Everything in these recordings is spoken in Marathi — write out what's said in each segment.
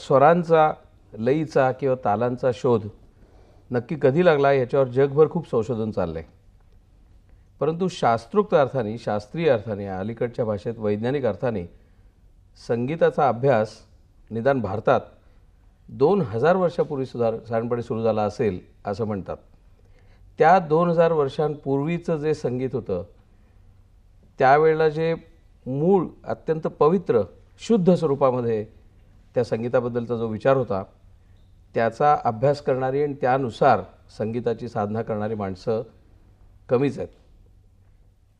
स्वरांचा लईचा किंवा तालांचा शोध नक्की कधी लागला याच्यावर जगभर खूप संशोधन चाललंय परंतु शास्त्रोक्त अर्थाने शास्त्रीय अर्थाने अलीकडच्या भाषेत वैज्ञानिक अर्थाने संगीताचा अभ्यास निदान भारतात दोन हजार वर्षापूर्वी सुधार साधारणपणे सुरू झाला असेल असं म्हणतात त्या दोन हजार वर्षांपूर्वीचं जे संगीत होतं त्यावेळेला जे मूळ अत्यंत पवित्र शुद्ध स्वरूपामध्ये त्या संगीताबद्दलचा जो विचार होता त्याचा अभ्यास करणारी आणि त्यानुसार संगीताची साधना करणारी माणसं कमीच आहेत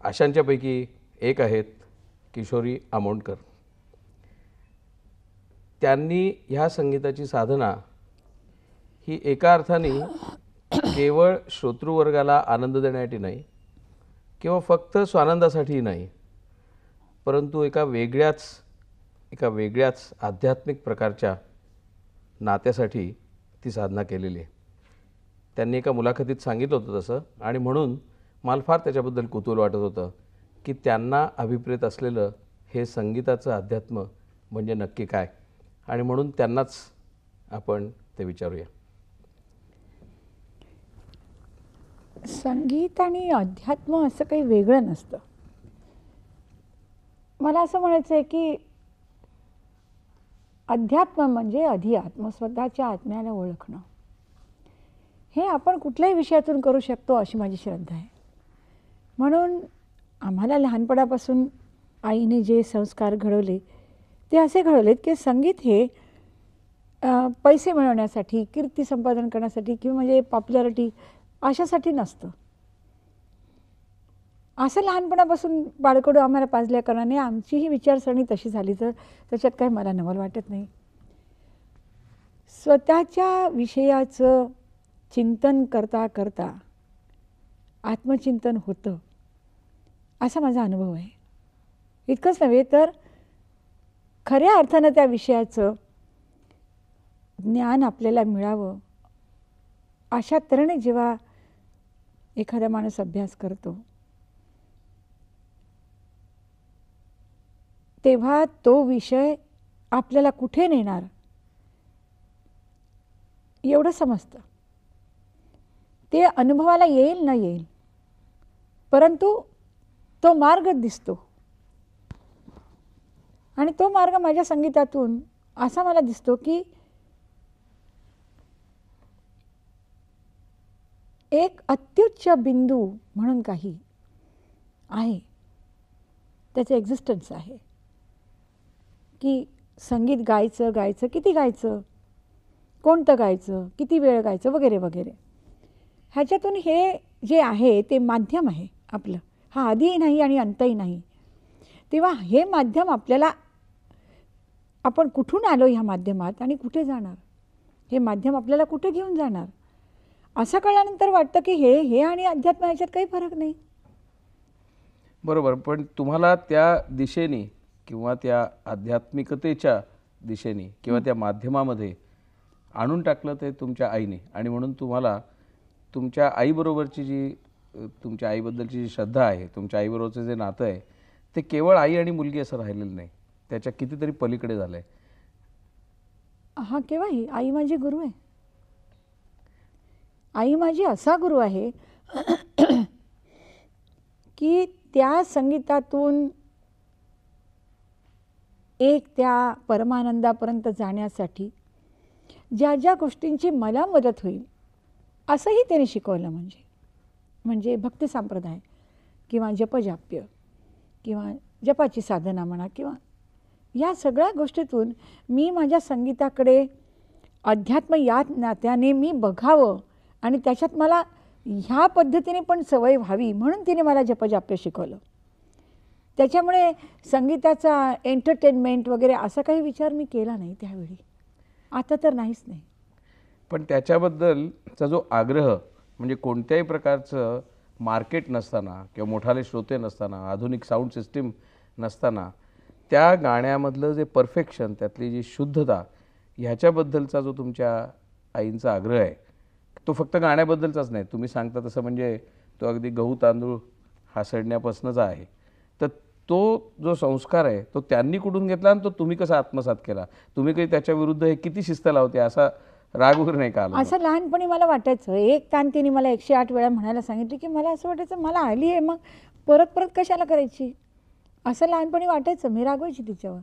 अशांच्यापैकी एक आहेत किशोरी आमोणकर त्यांनी ह्या संगीताची साधना ही एका अर्थाने केवळ श्रोतृवर्गाला आनंद देण्यासाठी नाही किंवा फक्त स्वानंदासाठी नाही परंतु एका वेगळ्याच एका वेगळ्याच आध्यात्मिक प्रकारच्या नात्यासाठी ती साधना केलेली आहे त्यांनी एका मुलाखतीत सांगितलं होतं तसं आणि म्हणून मला फार त्याच्याबद्दल कुतूल वाटत होतं की त्यांना अभिप्रेत असलेलं हे संगीताचं अध्यात्म म्हणजे नक्की काय आणि म्हणून त्यांनाच आपण ते विचारूया संगीत आणि अध्यात्म असं काही वेगळं नसतं मला असं म्हणायचं आहे की अध्यात्म म्हणजे अधिआत्म आत्म स्वतःच्या आत्म्याला ओळखणं हे आपण कुठल्याही विषयातून करू शकतो अशी माझी श्रद्धा आहे म्हणून आम्हाला लहानपणापासून आईने जे संस्कार घडवले ते असे घडवलेत की संगीत हे पैसे मिळवण्यासाठी कीर्ती संपादन करण्यासाठी किंवा म्हणजे पॉप्युलॅरिटी अशासाठी नसतं असं लहानपणापासून बाळकडू आम्हाला पाजल्या कारणाने आमचीही विचारसरणी तशी झाली तर त्याच्यात काही मला नवल वाटत नाही स्वतःच्या विषयाचं चिंतन करता करता आत्मचिंतन होतं असा माझा अनुभव आहे इतकंच नव्हे तर खऱ्या अर्थानं त्या विषयाचं ज्ञान आपल्याला मिळावं अशा तऱ्हेने जेव्हा एखादा माणूस अभ्यास करतो तेव्हा तो विषय आपल्याला कुठे नेणार एवढं समजतं ते अनुभवाला येईल न येईल परंतु तो मार्ग दिसतो आणि तो मार्ग माझ्या संगीतातून असा मला दिसतो की एक अत्युच्च बिंदू म्हणून काही आहे त्याचं एक्झिस्टन्स आहे की संगीत गायचं गायचं किती गायचं कोणतं गायचं किती वेळ गायचं वगैरे वगैरे ह्याच्यातून हे जे आहे ते माध्यम आहे आपलं हा आधीही नाही आणि अंतही नाही तेव्हा हे माध्यम आपल्याला आपण कुठून आलो ह्या माध्यमात आणि कुठे जाणार हे माध्यम आपल्याला कुठे घेऊन जाणार असं कळल्यानंतर वाटतं की हे हे आणि अध्यात्म ह्याच्यात काही फरक नाही बरोबर पण तुम्हाला त्या दिशेने किंवा त्या आध्यात्मिकतेच्या दिशेने किंवा त्या माध्यमामध्ये आणून टाकलं ते तुमच्या आईने आणि म्हणून तुम्हाला तुमच्या आईबरोबरची जी तुमच्या आईबद्दलची जी श्रद्धा आहे तुमच्या आईबरोबरचं जे नातं आहे ते केवळ आई आणि मुलगी असं राहिलेलं नाही त्याच्या कितीतरी पलीकडे झालं आहे हा केव्हाही आई माझी गुरु आहे आई माझी असा गुरु आहे की त्या संगीतातून एक त्या परमानंदापर्यंत जाण्यासाठी ज्या ज्या गोष्टींची मला मदत होईल असंही त्याने शिकवलं म्हणजे म्हणजे भक्ती संप्रदाय किंवा जपजाप्य किंवा जपाची साधना म्हणा किंवा या सगळ्या गोष्टीतून मी माझ्या संगीताकडे अध्यात्म या नात्याने मी बघावं आणि त्याच्यात मला ह्या पद्धतीने पण सवय व्हावी म्हणून तिने मला जपजाप्य शिकवलं त्याच्यामुळे संगीताचा एंटरटेनमेंट वगैरे असा काही विचार मी केला नाही त्यावेळी आता तर नाहीच नाही पण त्याच्याबद्दलचा जो आग्रह म्हणजे कोणत्याही प्रकारचं मार्केट नसताना किंवा मोठाले श्रोते नसताना आधुनिक साऊंड सिस्टीम नसताना त्या गाण्यामधलं जे परफेक्शन त्यातली जी शुद्धता ह्याच्याबद्दलचा जो तुमच्या आईंचा आग्रह आहे तो फक्त गाण्याबद्दलचाच नाही तुम्ही सांगता तसं म्हणजे तो अगदी गहू तांदूळ हासडण्यापासूनच आहे तर तो जो संस्कार आहे तो त्यांनी कुठून घेतला आणि तो तुम्ही कसा आत्मसात केला तुम्ही काही त्याच्याविरुद्ध हे किती शिस्त लावते असा राग वगैरे नाही का असं लहानपणी मला वाटायचं एक ताण तिने मला एकशे आठ वेळा म्हणायला सांगितले की मला असं वाटायचं मला आली आहे मग परत परत कशाला करायची असं लहानपणी वाटायचं मी रागवायची तिच्यावर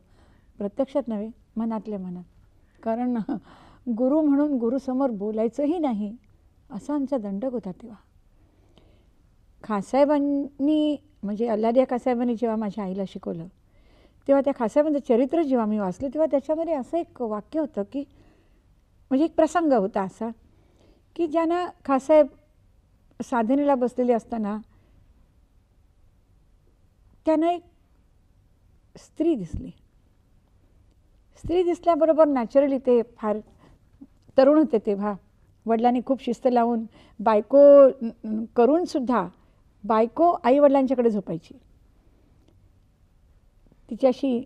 प्रत्यक्षात नव्हे मनातल्या मनात कारण गुरु म्हणून गुरुसमोर बोलायचंही नाही असा आमचा दंडक होता तेव्हा खासाहेबांनी म्हणजे अल्लादिया खासाहेबांनी जेव्हा माझ्या आईला शिकवलं तेव्हा त्या खासाहेबांचं चरित्र जेव्हा मी वाचलं तेव्हा त्याच्यामध्ये असं एक वाक्य होतं की म्हणजे एक प्रसंग होता असा की ज्यांना खासाहेब साधनेला बसलेले असताना त्यांना एक स्त्री दिसली स्त्री दिसल्याबरोबर नॅचरली ते फार तरुण होते तेव्हा वडिलांनी खूप शिस्त लावून बायको करूनसुद्धा बायको आई वडिलांच्याकडे झोपायची तिच्याशी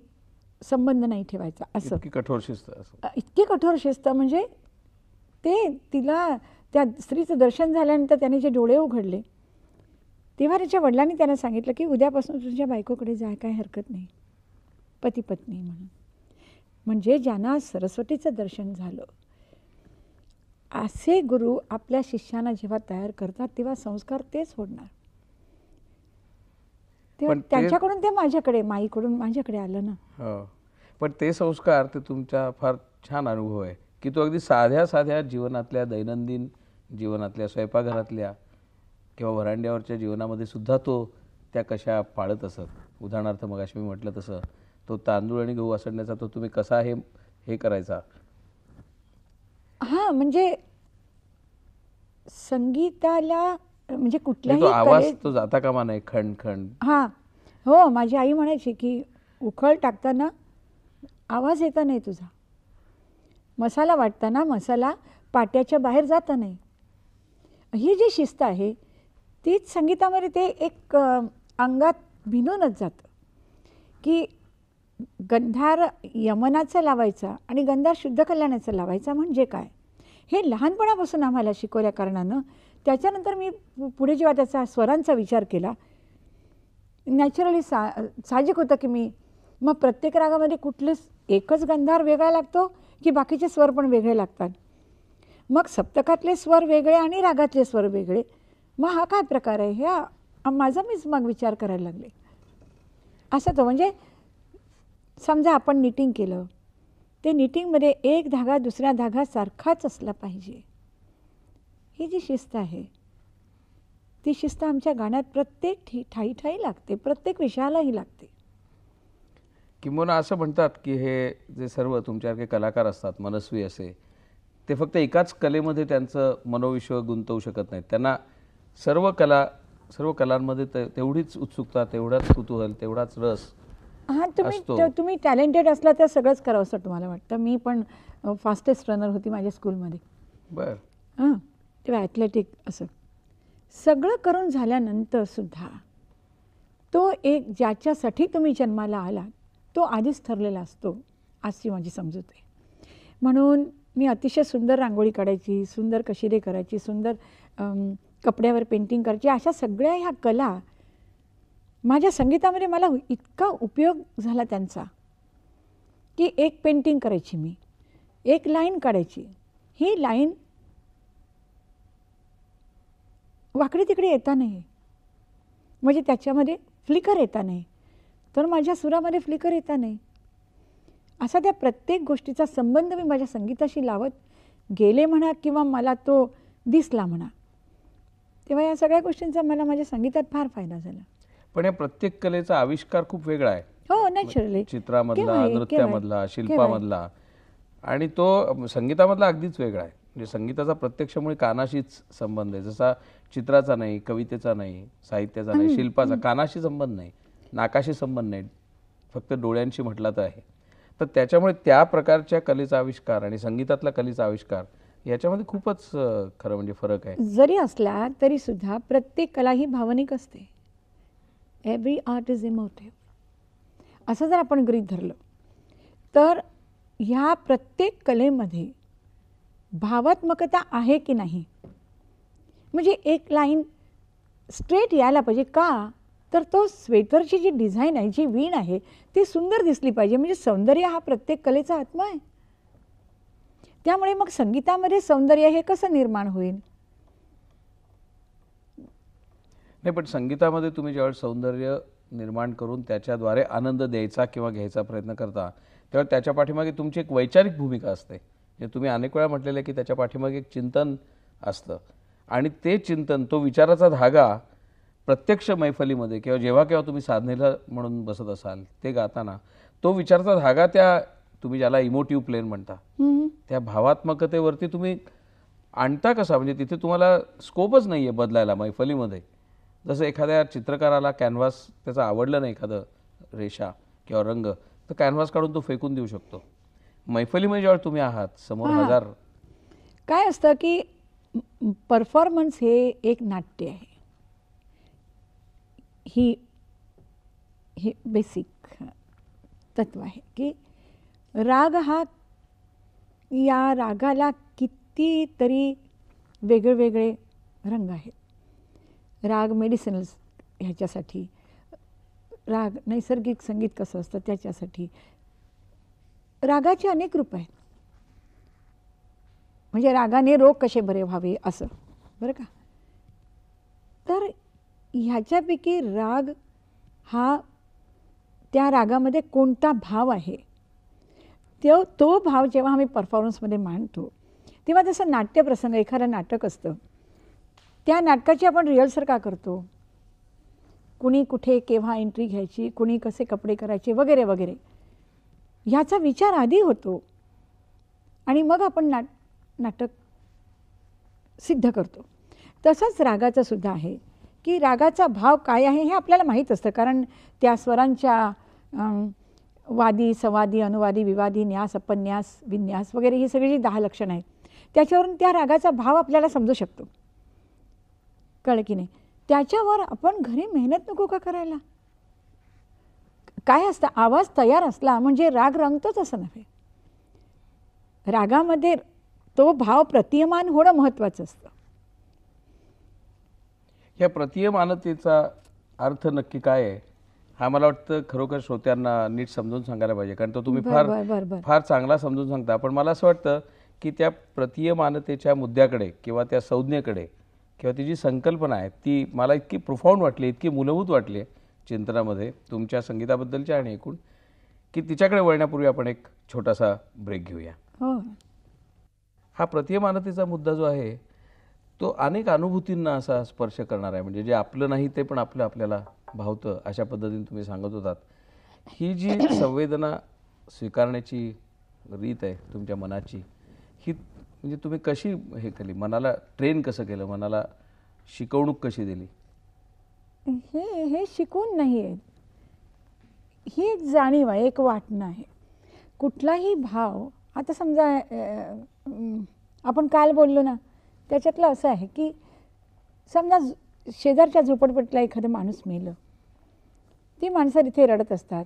संबंध नाही ठेवायचा असं कठोर शिस्त इतकी कठोर शिस्त म्हणजे ते तिला त्या स्त्रीचं दर्शन झाल्यानंतर त्याने जे डोळे उघडले तेव्हा त्याच्या वडिलांनी त्यांना सांगितलं की उद्यापासून तुझ्या बायकोकडे जाय काय हरकत नाही पती पत्नी म्हणून म्हणजे ज्यांना सरस्वतीचं दर्शन झालं असे गुरु आपल्या शिष्यांना जेव्हा तयार करतात तेव्हा संस्कार तेच होणार त्यांच्याकडून ते माझ्याकडे माईकडून माझ्याकडे आलं ना हो. पण ते संस्कार ते तुमचा फार छान अनुभव आहे की तो अगदी साध्या साध्या जीवनातल्या दैनंदिन जीवनातल्या स्वयंपाकघरातल्या किंवा वरांड्यावरच्या जीवनामध्ये सुद्धा तो त्या कशा पाळत असत उदाहरणार्थ अशी मी म्हटलं तसं तो तांदूळ आणि गहू असण्याचा तो तुम्ही कसा हे हे करायचा म्हणजे संगीताला म्हणजे कुठल्याही आवाज तो जाता कामा नाही खंड हां हो माझी आई म्हणायची की उखळ टाकताना आवाज येता नाही तुझा मसाला वाटताना मसाला पाट्याच्या बाहेर जाता नाही ही जी शिस्त आहे तीच संगीतामध्ये ते एक अंगात भिनूनच जात की गंधार यमनाचा लावायचा आणि गंधार शुद्ध कल्याणाचा लावायचा म्हणजे काय हे लहानपणापासून आम्हाला शिकवल्या कारणानं त्याच्यानंतर मी पुढे जेव्हा त्याचा स्वरांचा विचार केला नॅचरली सा साहजिक होतं की मी मग प्रत्येक रागामध्ये कुठलेच एकच गंधार वेगळा लागतो की बाकीचे स्वर पण वेगळे लागतात मग सप्तकातले स्वर वेगळे आणि रागातले स्वर वेगळे मग हा काय प्रकार आहे ह्या माझा मीच मग विचार करायला लागले असं तो म्हणजे समजा आपण निटिंग केलं ते निटिंगमध्ये एक धागा दुसऱ्या धागा सारखाच असला पाहिजे ही जी शिस्त आहे ती शिस्त आमच्या गाण्यात प्रत्येक ठी ठाई ठाई लागते प्रत्येक विषयालाही लागते किंबहुना असं म्हणतात की हे जे सर्व तुमच्यासारखे कलाकार असतात मनस्वी असे ते फक्त एकाच कलेमध्ये त्यांचं मनोविश्व गुंतवू शकत नाहीत त्यांना सर्व कला सर्व कलांमध्ये तेवढीच उत्सुकता तेवढाच कुतूहल तेवढाच रस हां तुम्ही तुम्ही टॅलेंटेड असला तर सगळंच करावं असं तुम्हाला वाटतं मी पण फास्टेस्ट रनर होती माझ्या स्कूलमध्ये बर हां तेव्हा ॲथलेटिक असं सगळं करून झाल्यानंतर सुद्धा तो एक ज्याच्यासाठी तुम्ही जन्माला आलात तो आधीच ठरलेला असतो अशी माझी समजूत आहे म्हणून मी अतिशय सुंदर रांगोळी काढायची सुंदर कशिरे करायची सुंदर कपड्यावर पेंटिंग करायची अशा सगळ्या ह्या कला माझ्या संगीतामध्ये मला इतका उपयोग झाला त्यांचा की एक पेंटिंग करायची मी एक लाईन काढायची ही लाईन वाकडी तिकडे येता नाही म्हणजे त्याच्यामध्ये फ्लिकर येता नाही तर माझ्या सुरामध्ये फ्लिकर येता नाही असा त्या प्रत्येक गोष्टीचा संबंध मी माझ्या संगीताशी लावत गेले म्हणा किंवा मला तो दिसला म्हणा तेव्हा या सगळ्या गोष्टींचा मला माझ्या संगीतात फार फायदा झाला पण या प्रत्येक कलेचा आविष्कार खूप वेगळा आहे हो नॅचरली चित्रामधला नृत्यामधला शिल्पामधला आणि तो संगीतामधला अगदीच वेगळा आहे म्हणजे संगीताचा प्रत्यक्षमुळे कानाशीच संबंध आहे जसा चित्राचा नाही कवितेचा नाही साहित्याचा नाही शिल्पाचा कानाशी संबंध नाही नाकाशी संबंध नाही फक्त डोळ्यांशी म्हटला तर आहे तर त्याच्यामुळे त्या प्रकारच्या कलेचा आविष्कार आणि संगीतातला कलेचा आविष्कार याच्यामध्ये खूपच खरं म्हणजे फरक आहे जरी असला तरी सुद्धा प्रत्येक कला ही भावनिक असते एव्हरी आर्ट इज इमोटिव्ह असं जर आपण गृहीत धरलं तर ह्या प्रत्येक कलेमध्ये भावात्मकता आहे की नाही म्हणजे एक लाईन स्ट्रेट यायला पाहिजे का तर तो स्वेटरची जी डिझाईन आहे जी वीण आहे ती सुंदर दिसली पाहिजे म्हणजे सौंदर्य हा प्रत्येक कलेचा आत्मा आहे त्यामुळे मग संगीतामध्ये सौंदर्य हे कसं निर्माण होईल नाही पण संगीतामध्ये तुम्ही ज्यावेळेस सौंदर्य निर्माण करून त्याच्याद्वारे आनंद द्यायचा किंवा घ्यायचा प्रयत्न करता तेव्हा त्याच्या पाठीमागे तुमची एक वैचारिक भूमिका असते जे तुम्ही अनेक वेळा म्हटलेलं आहे की त्याच्या पाठीमागे एक चिंतन असतं आणि ते चिंतन तो विचाराचा धागा प्रत्यक्ष मैफलीमध्ये किंवा जेव्हा केव्हा तुम्ही साधनेला म्हणून बसत असाल ते गाताना तो विचाराचा धागा त्या तुम्ही ज्याला इमोटिव्ह प्लेन म्हणता त्या भावात्मकतेवरती तुम्ही आणता कसा म्हणजे तिथे तुम्हाला स्कोपच नाही आहे बदलायला मैफलीमध्ये जसं एखाद्या चित्रकाराला कॅनव्हास त्याचं आवडलं नाही एखादं रेषा किंवा रंग तर कॅनव्हास काढून तो फेकून देऊ शकतो मैफलीमध्ये जेव्हा तुम्ही आहात समोर हजार काय असतं की परफॉर्मन्स हे एक नाट्य आहे ही हे बेसिक तत्व आहे की राग हा या रागाला कितीतरी वेगळेवेगळे रंग आहेत राग मेडिसिनल्स ह्याच्यासाठी राग नैसर्गिक संगीत कसं असतं त्याच्यासाठी रागाचे अनेक रूप आहेत म्हणजे रागाने रोग कसे बरे व्हावे असं बरं का तर ह्याच्यापैकी राग हा त्या रागामध्ये कोणता भाव आहे तो तो भाव जेव्हा आम्ही परफॉर्मन्समध्ये मांडतो तेव्हा जसं नाट्यप्रसंग एखादं नाटक असतं त्या नाटकाची आपण रिहर्सल का करतो कुणी कुठे केव्हा एंट्री घ्यायची कुणी कसे कपडे करायचे वगैरे वगैरे ह्याचा विचार आधी होतो आणि मग आपण नाट नाटक सिद्ध करतो तसंच रागाचं सुद्धा आहे की रागाचा भाव काय आहे हे आपल्याला माहीत असतं कारण त्या स्वरांच्या वादी संवादी अनुवादी विवादी न्यास अपन्यास विन्यास वगैरे ही सगळी जी दहा लक्षणं आहेत त्याच्यावरून त्या रागाचा भाव आपल्याला समजू शकतो कळलं की नाही त्याच्यावर आपण घरी मेहनत नको का करायला काय असतं आवाज तयार असला म्हणजे राग रंगतोच असं नव्हे रागामध्ये तो भाव प्रतीयमान होणं महत्वाचं असतं या प्रतियमानतेचा अर्थ नक्की काय आहे हा मला वाटतं खरोखर श्रोत्यांना नीट समजून सांगायला पाहिजे कारण तो तुम्ही फार फार चांगला समजून सांगता पण मला असं वाटतं की त्या प्रतीयमानतेच्या मुद्द्याकडे किंवा त्या संज्ञेकडे किंवा ती जी संकल्पना आहे ती मला इतकी प्रुफाऊंड वाटली इतकी मूलभूत वाटली चिंतनामध्ये तुमच्या संगीताबद्दलच्या आणि एकूण की तिच्याकडे वळण्यापूर्वी आपण एक छोटासा ब्रेक घेऊया हो. हा प्रतिमानतेचा मुद्दा जो आहे तो अनेक अनुभूतींना असा स्पर्श करणार आहे म्हणजे जे आपलं नाही ते पण आपलं आपल्याला भावतं अशा पद्धतीने तुम्ही सांगत होतात ही जी संवेदना स्वीकारण्याची रीत आहे तुमच्या मनाची ही म्हणजे तुम्ही कशी हे केली मनाला ट्रेन कसं केलं मनाला शिकवणूक कशी दिली हे हे शिकून नाही आहे ही एक जाणीव आहे एक वाटणं आहे कुठलाही भाव आता समजा आपण काल बोललो ना त्याच्यातलं असं आहे की समजा शेजारच्या झोपडपट्टीला एखादं माणूस मेलं ती माणसं तिथे रडत असतात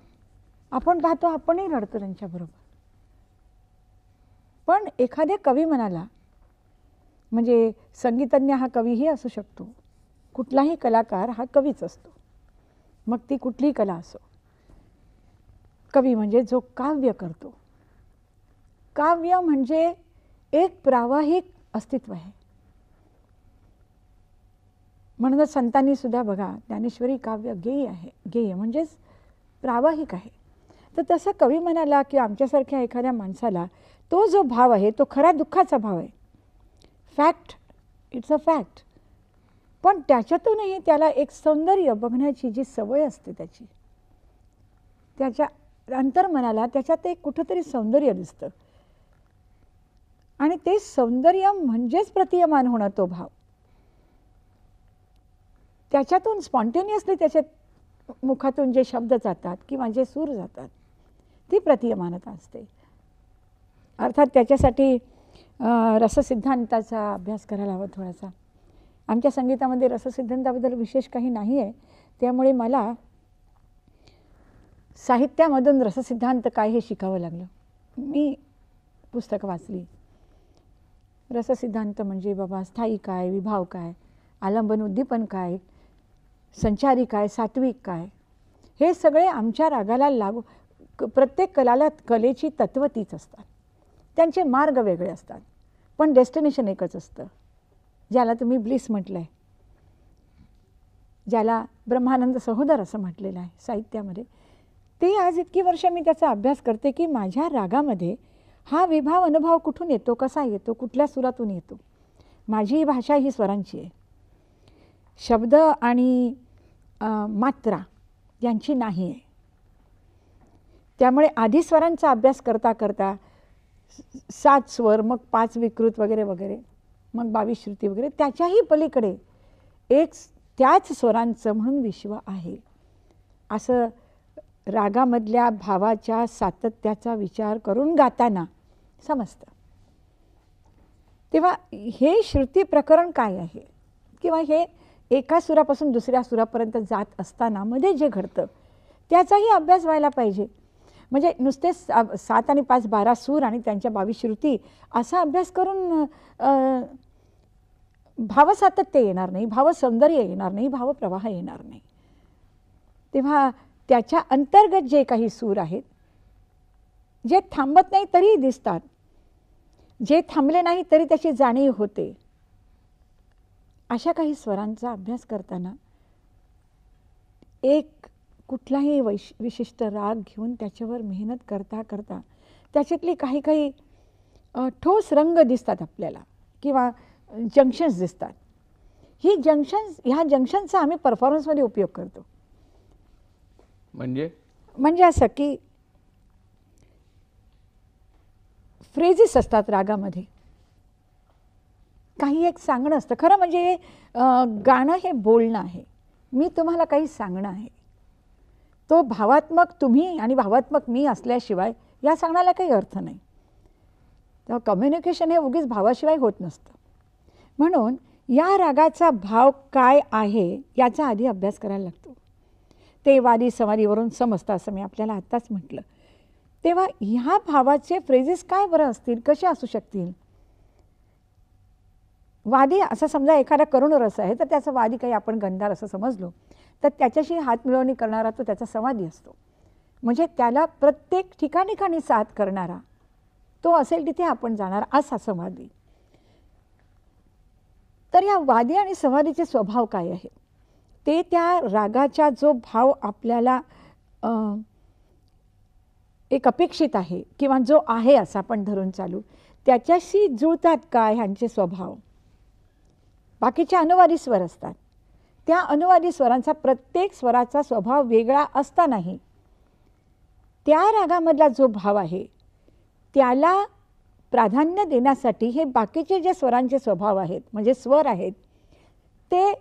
आपण पाहतो आपणही रडतो त्यांच्याबरोबर पण एखाद्या कवी म्हणाला म्हणजे संगीतज्ञ हा कवीही असू शकतो कुठलाही कलाकार हा कवीच असतो मग ती कुठलीही कला असो कवी म्हणजे जो काव्य करतो काव्य म्हणजे एक प्रावाहिक अस्तित्व आहे म्हणूनच संतांनी सुद्धा बघा ज्ञानेश्वरी काव्य गेय आहे गेय म्हणजेच प्रावाहिक आहे तर तसं कवी म्हणाला की आमच्यासारख्या एखाद्या माणसाला तो जो भाव आहे तो खरा दुःखाचा भाव आहे फॅक्ट इट्स अ फॅक्ट पण त्याच्यातूनही त्याला एक सौंदर्य बघण्याची जी सवय असते त्याची त्याच्या अंतर्मनाला त्याच्यात एक कुठंतरी सौंदर्य दिसतं आणि ते सौंदर्य म्हणजेच प्रतियमान होणं तो भाव त्याच्यातून स्पॉन्टेनियसली त्याच्या मुखातून जे शब्द जातात किंवा जे सूर जातात ती प्रतियमानता असते अर्थात त्याच्यासाठी रससिद्धांताचा अभ्यास करायला हवा थोडासा आमच्या संगीतामध्ये रससिद्धांताबद्दल विशेष काही नाही आहे त्यामुळे मला साहित्यामधून रससिद्धांत काय हे शिकावं लागलं मी पुस्तकं वाचली रससिद्धांत म्हणजे बाबा स्थायी काय विभाव काय आलंबन उद्दीपन काय संचारी काय सात्विक काय हे सगळे आमच्या रागाला लागू प्रत्येक कलाला कलेची तत्व तीच असतात त्यांचे मार्ग वेगळे असतात पण डेस्टिनेशन एकच असतं ज्याला तुम्ही ब्लिस म्हटलं आहे ज्याला ब्रह्मानंद सहोदर असं म्हटलेलं आहे साहित्यामध्ये ते आज इतकी वर्ष मी त्याचा अभ्यास करते की माझ्या रागामध्ये हा विभाव अनुभव कुठून येतो कसा येतो कुठल्या सुरातून येतो माझी भाषा ही स्वरांची आहे शब्द आणि मात्रा यांची नाही आहे त्यामुळे आधी स्वरांचा अभ्यास करता करता सात स्वर मग पाच विकृत वगैरे वगैरे मग बावीस श्रुती वगैरे त्याच्याही पलीकडे एक त्याच स्वरांचं म्हणून विश्व आहे असं रागामधल्या भावाच्या सातत्याचा विचार करून गाताना समजतं तेव्हा हे श्रुती प्रकरण काय आहे किंवा हे एका सुरापासून दुसऱ्या सुरापर्यंत जात असताना मध्ये जे घडतं त्याचाही अभ्यास व्हायला पाहिजे म्हणजे नुसते सात आणि पाच बारा सूर आणि त्यांच्या बावीस श्रुती असा अभ्यास करून भावसातत्य येणार नाही भावसौंदर्य येणार नाही भावप्रवाह येणार नाही तेव्हा त्याच्या अंतर्गत जे काही सूर आहेत जे थांबत नाही तरी दिसतात जे थांबले नाही तरी त्याची जाणीव होते अशा काही स्वरांचा अभ्यास करताना एक कुठलाही वैश विशिष्ट राग घेऊन त्याच्यावर मेहनत करता करता त्याच्यातली काही काही ठोस रंग दिसतात आपल्याला किंवा जंक्शन्स दिसतात ही जंक्शन्स ह्या जंक्शनचा आम्ही परफॉर्मन्समध्ये उपयोग करतो म्हणजे म्हणजे असं की फ्रेजेस असतात रागामध्ये काही एक सांगणं असतं खरं म्हणजे गाणं हे बोलणं आहे मी तुम्हाला काही सांगणं आहे तो भावात्मक तुम्ही आणि भावात्मक मी असल्याशिवाय या सांगण्याला काही अर्थ नाही तेव्हा कम्युनिकेशन हे उगीच भावाशिवाय होत नसतं म्हणून या रागाचा भाव काय आहे याचा आधी अभ्यास करायला लागतो ते वादी सवारीवरून समजतं असं मी आपल्याला आत्ताच म्हटलं तेव्हा ह्या भावाचे फ्रेजेस काय बरं असतील कसे असू शकतील वादी असं समजा एखादा करुण रस आहे तर त्याचं वादी काही आपण गंधार असं समजलो तर त्याच्याशी हात मिळवणी करणारा तो त्याचा संवादी असतो म्हणजे त्याला प्रत्येक ठिकाणीकाणी साथ करणारा तो असेल तिथे आपण जाणार असा संवादी तर या वादी आणि संवादीचे स्वभाव काय आहे ते त्या रागाचा जो भाव आपल्याला एक अपेक्षित आहे किंवा जो आहे असा आपण धरून चालू त्याच्याशी जुळतात काय ह्यांचे स्वभाव बाकीचे अनुवादी स्वर असतात त्या अनुवादी स्वरांचा प्रत्येक स्वराचा स्वभाव वेगळा असतानाही त्या रागामधला जो भाव आहे त्याला प्राधान्य देण्यासाठी हे बाकीचे जे स्वरांचे स्वभाव आहेत म्हणजे स्वर आहेत ते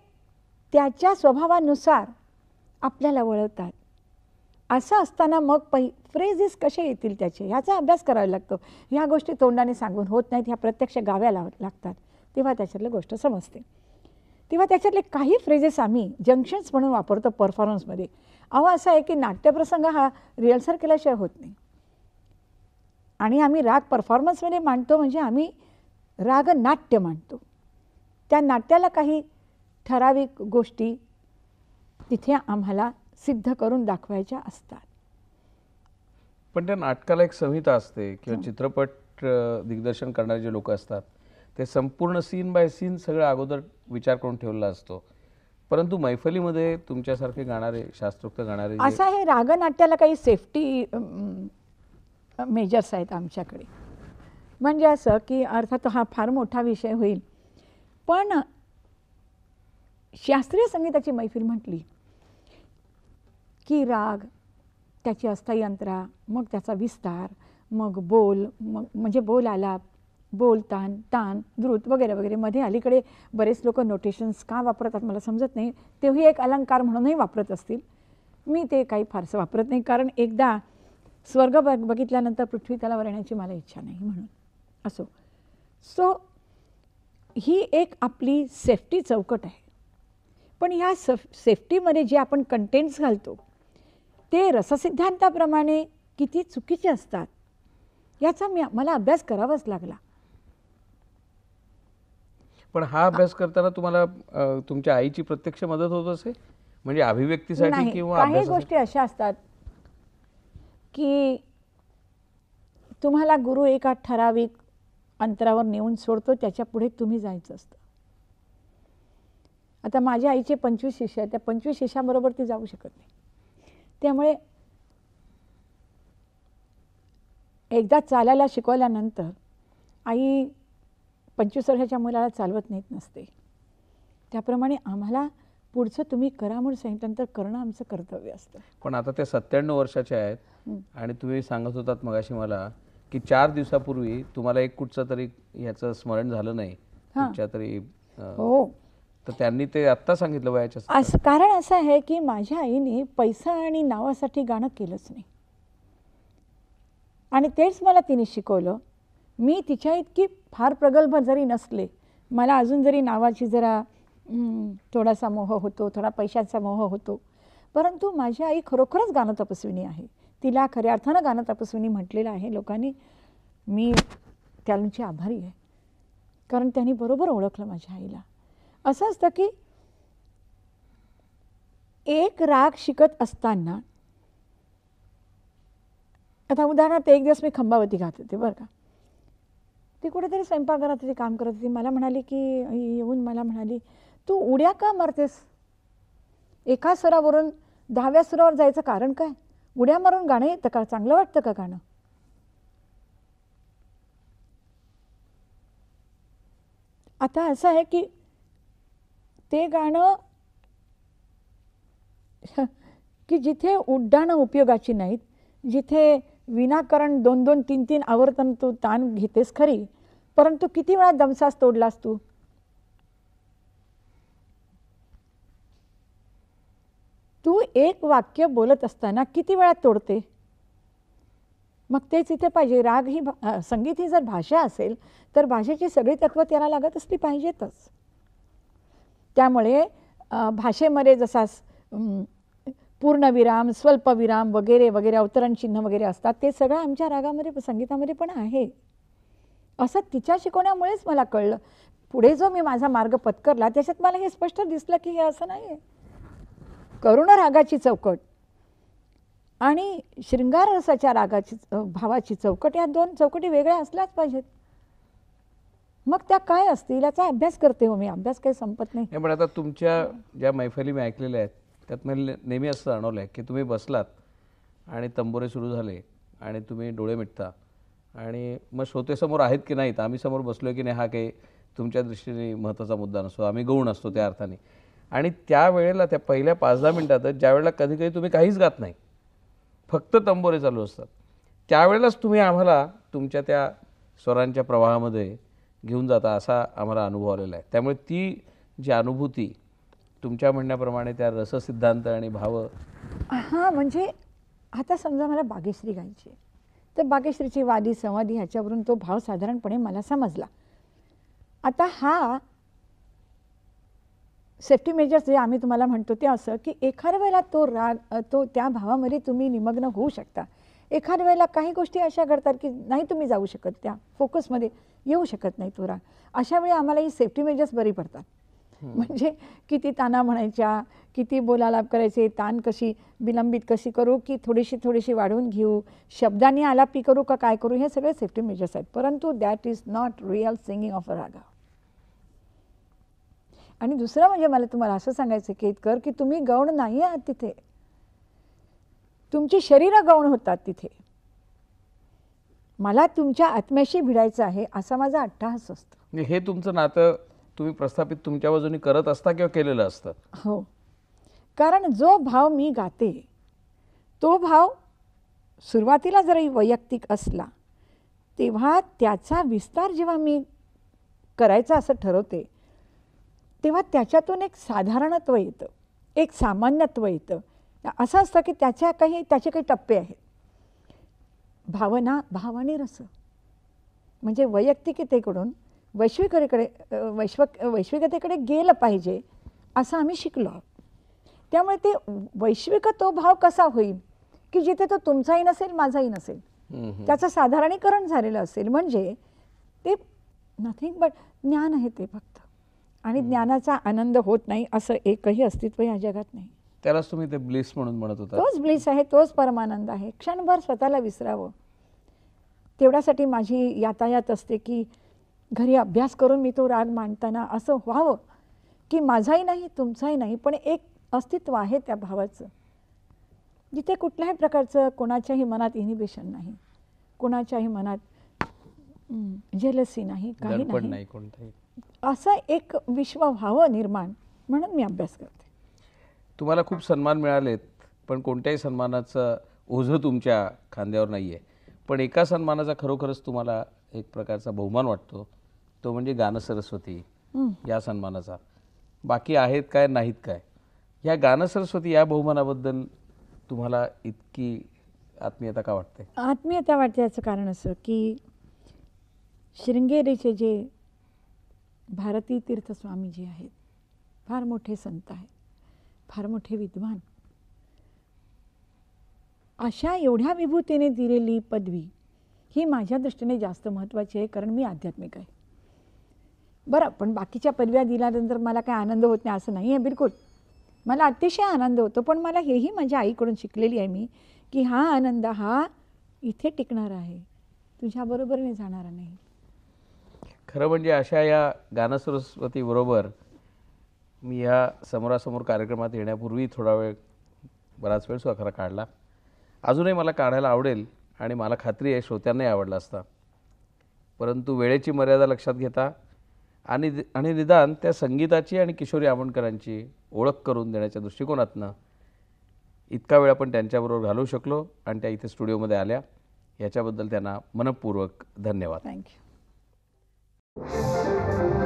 त्याच्या स्वभावानुसार आपल्याला वळवतात असं असताना मग पै फ्रेजेस कसे येतील त्याचे ह्याचा अभ्यास करावा लागतो ह्या गोष्टी तोंडाने सांगून होत नाहीत ह्या प्रत्यक्ष गाव्या लागतात तेव्हा त्याच्यातलं गोष्ट समजते तेव्हा त्याच्यातले काही फ्रेजेस आम्ही जंक्शन्स म्हणून वापरतो परफॉर्मन्समध्ये अहो असं आहे की नाट्यप्रसंग हा रिहर्सल केल्याशिवाय होत नाही आणि आम्ही राग परफॉर्मन्समध्ये मांडतो म्हणजे आम्ही राग नाट्य मांडतो त्या नाट्याला काही ठराविक गोष्टी तिथे आम्हाला सिद्ध करून दाखवायच्या असतात पण त्या नाटकाला एक संहिता असते किंवा हो. चित्रपट दिग्दर्शन करणारे जे लोक असतात ते संपूर्ण सीन बाय सीन सगळं अगोदर विचार करून ठेवलेला असतो परंतु मैफलीमध्ये तुमच्यासारखे गाणारे शास्त्रोक्त गाणारे असा हे रागनाट्याला काही सेफ्टी मेजर्स आहेत आमच्याकडे म्हणजे असं की अर्थात हा फार मोठा विषय होईल पण शास्त्रीय संगीताची मैफिल म्हटली की राग त्याची अस्थायंत्रा मग त्याचा विस्तार मग बोल मग म्हणजे बोल आला बोलतान तान द्रुत वगैरे वगैरे मध्ये अलीकडे बरेच लोक नोटेशन्स का वापरतात मला समजत नाही तेही एक अलंकार म्हणूनही वापरत असतील मी ते काही फारसं वापरत नाही कारण एकदा स्वर्ग बघ बघितल्यानंतर पृथ्वी तलावर येण्याची मला इच्छा नाही म्हणून असो सो ही एक आपली सेफ्टी चौकट आहे पण ह्या सफ सेफ्टीमध्ये जे आपण कंटेंट्स घालतो ते रससिद्धांताप्रमाणे किती चुकीचे असतात याचा मी मला अभ्यास करावाच लागला पण हा अभ्यास करताना तुम्हाला तुमच्या आईची प्रत्यक्ष मदत होत असे म्हणजे अभिव्यक्तीसाठी किंवा काही गोष्टी अशा असतात की तुम्हाला गुरु एका ठराविक अंतरावर नेऊन सोडतो त्याच्या पुढे तुम्ही जायचं असतं आता माझ्या आईचे पंचवीस शिष्य आहेत त्या पंचवीस शिष्याबरोबर ती जाऊ शकत नाही त्यामुळे एकदा चालायला शिकवल्यानंतर आई पंचवीस वर्षाच्या मुलाला चालवत नाहीत नसते त्याप्रमाणे आम्हाला पुढचं तुम्ही करा म्हणून सांगितल्यानंतर करणं आमचं कर्तव्य असतं पण आता ते सत्त्याण्णव वर्षाचे आहेत आणि तुम्ही सांगत होतात मगाशी मला की चार दिवसापूर्वी तुम्हाला एक कुठचं तरी ह्याचं स्मरण झालं नाही तरी हो तर त्यांनी ते आत्ता सांगितलं वयाच्या असं कारण असं आहे की माझ्या आईने पैसा आणि नावासाठी गाणं केलंच नाही आणि तेच मला तिने शिकवलं मी तिच्या इतकी फार प्रगल्भ जरी नसले मला अजून जरी नावाची जरा थोडासा मोह होतो थोडा पैशाचा मोह होतो परंतु माझी आई खरोखरच गाणं तपस्विनी आहे तिला खऱ्या अर्थानं गाणं तपस्विनी म्हटलेलं आहे लोकांनी मी त्यांची आभारी आहे कारण त्यांनी बरोबर ओळखलं माझ्या आईला असं असतं की एक राग शिकत असताना आता उदाहरणार्थ एक दिवस मी खंबावती गात होते बरं का ती कुठेतरी स्वयंपाकघरात ती काम करत होती मला म्हणाली की येऊन मला म्हणाली तू उड्या का मारतेस एका सुरावरून दहाव्या सुरावर जायचं कारण काय उड्या मारून गाणं येतं का चांगलं वाटतं का गाणं आता असं आहे की ते गाणं की जिथे उड्डाणं उपयोगाची नाहीत जिथे विनाकारण दोन दोन तीन तीन आवर्तन तू ताण घेतेस खरी परंतु किती वेळा दमसास तोडलास तू तू एक वाक्य बोलत असताना किती वेळा तोडते मग तेच इथे पाहिजे राग ही संगीत ही जर भाषा असेल तर भाषेची सगळी तत्व त्याला लागत असली पाहिजेतच त्यामुळे भाषेमध्ये जसा पूर्णविराम स्वल्पविराम वगैरे वगैरे अवतरण चिन्ह वगैरे असतात ते सगळं आमच्या रागामध्ये संगीतामध्ये पण आहे असं तिच्या शिकवण्यामुळेच मला कळलं पुढे जो मी माझा मार्ग पत्करला त्याच्यात मला हे स्पष्ट दिसलं की हे असं नाही आहे करुण रागाची चौकट आणि शृंगार रसाच्या रागाची भावाची चौकट या दोन चौकटी वेगळ्या असल्याच पाहिजेत मग त्या काय असतील याचा अभ्यास करते हो मी अभ्यास काही संपत नाही पण आता तुमच्या ज्या मैफली मी ऐकलेल्या आहेत त्यात मी नेहमी असं जाणवलं आहे की तुम्ही बसलात आणि तंबोरे सुरू झाले आणि तुम्ही डोळे मिटता आणि मग समोर आहेत की नाहीत आम्ही समोर बसलो की नाही हा काही तुमच्या दृष्टीने महत्त्वाचा मुद्दा नसतो आम्ही गौण असतो त्या अर्थाने आणि त्यावेळेला त्या पहिल्या पाच दहा मिनटातच ज्यावेळेला कधी कधी तुम्ही काहीच गात नाही फक्त तंबोरे चालू असतात त्यावेळेलाच तुम्ही आम्हाला तुमच्या त्या स्वरांच्या प्रवाहामध्ये घेऊन जाता असा आम्हाला अनुभव आलेला आहे त्यामुळे ती जी अनुभूती तुमच्या म्हणण्याप्रमाणे त्या रससिद्धांत आणि भाव हा म्हणजे आता समजा मला बागेश्री गायची तर बागेश्रीची वादी संवादी ह्याच्यावरून तो भाव साधारणपणे मला समजला आता हा सेफ्टी मेजर्स जे आम्ही तुम्हाला म्हणतो ते असं की एखाद्या वेळेला तो राग तो त्या भावामध्ये तुम्ही निमग्न होऊ शकता एखाद्या वेळेला काही गोष्टी अशा घडतात की नाही तुम्ही जाऊ शकत त्या फोकसमध्ये येऊ शकत नाही तो राग अशा वेळी आम्हाला ही सेफ्टी मेजर्स बरी पडतात म्हणजे किती ताना म्हणायच्या किती बोलालाप करायचे ताण कशी विलंबित कशी करू की थोडीशी थोडीशी वाढवून घेऊ शब्दाने आलापी करू का काय करू हे सगळे सेफ्टी मेजर्स आहेत परंतु that is not real singing of a raga आणि दुसरं म्हणजे मला तुम्हाला असं सांगायचं की इतकर की तुम्ही गौण नाही आहात तिथे तुमची शरीरं गौण होतात तिथे मला तुमच्या आत्म्याशी भिडायचं आहे असा माझा अट्टाहास असतो हे तुमचं नातं तुम्ही प्रस्थापित तुमच्या बाजूने करत असता किंवा केलेलं असतं हो कारण जो भाव मी गाते तो भाव सुरुवातीला जरी वैयक्तिक असला तेव्हा त्याचा विस्तार जेव्हा मी करायचा असं ठरवते तेव्हा त्याच्यातून एक साधारणत्व येतं एक सामान्यत्व येतं असं असतं की त्याच्या काही त्याचे काही टप्पे आहेत भावना भाव आणि रस म्हणजे वैयक्तिकतेकडून वैश्विकतेकडे वैश्व वैश्विकतेकडे गेलं पाहिजे असं आम्ही शिकलो त्यामुळे ते वैश्विक तो भाव कसा होईल की जिथे तो तुमचाही नसेल माझाही नसेल त्याचं साधारणीकरण झालेलं असेल म्हणजे ते नथिंग बट ज्ञान आहे ते फक्त आणि ज्ञानाचा आनंद होत नाही असं एकही अस्तित्व या जगात नाही त्यालाच तुम्ही ते ब्लिस म्हणून म्हणत होता तोच ब्लिस आहे तोच परमानंद आहे क्षणभर स्वतःला विसरावं तेवढ्यासाठी माझी यातायात असते की घरी अभ्यास करून मी तो राग मांडताना असं व्हावं की माझाही नाही तुमचाही नाही पण एक अस्तित्व आहे त्या भावाचं जिथे कुठल्याही प्रकारचं कोणाच्याही मनात इनिबिशन नाही कोणाच्याही मनात जेलसी नाही काही नाही असं एक विश्व व्हावं निर्माण म्हणून मी अभ्यास करते तुम्हाला खूप सन्मान मिळालेत पण कोणत्याही सन्मानाचं ओझं तुमच्या खांद्यावर नाही आहे पण एका सन्मानाचा खरोखरच तुम्हाला एक प्रकारचा बहुमान वाटतो तो म्हणजे गानसरस्वती या सन्मानाचा बाकी आहेत काय नाहीत काय या गानसरस्वती या बहुमानाबद्दल तुम्हाला इतकी आत्मीयता का वाटते आत्मीयता वाटते याचं कारण असं की शृंगेरीचे जे भारती जे आहेत फार मोठे संत आहेत फार मोठे विद्वान अशा एवढ्या विभूतीने दिलेली पदवी ही माझ्या दृष्टीने जास्त महत्त्वाची आहे कारण मी आध्यात्मिक आहे बरं पण बाकीच्या पदव्या दिल्यानंतर मला काय आनंद होत नाही असं नाही आहे बिलकुल मला अतिशय आनंद होतो पण मला हेही माझ्या आईकडून शिकलेली आहे मी की हा आनंद हा इथे टिकणार आहे तुझ्याबरोबर मी जाणार नाही खरं म्हणजे अशा या गानसरस्वतीबरोबर मी या समोरासमोर कार्यक्रमात येण्यापूर्वी थोडा वेळ बराच वेळ सुखरा काढला अजूनही मला काढायला आवडेल आणि मला खात्री आहे श्रोत्यांनाही आवडला असता परंतु वेळेची मर्यादा लक्षात घेता आणि आणि निदान त्या संगीताची आणि किशोरी आमोणकरांची ओळख करून देण्याच्या दृष्टिकोनातनं इतका वेळ आपण त्यांच्याबरोबर घालवू शकलो आणि त्या इथे स्टुडिओमध्ये आल्या याच्याबद्दल त्यांना मनपूर्वक धन्यवाद थँक्यू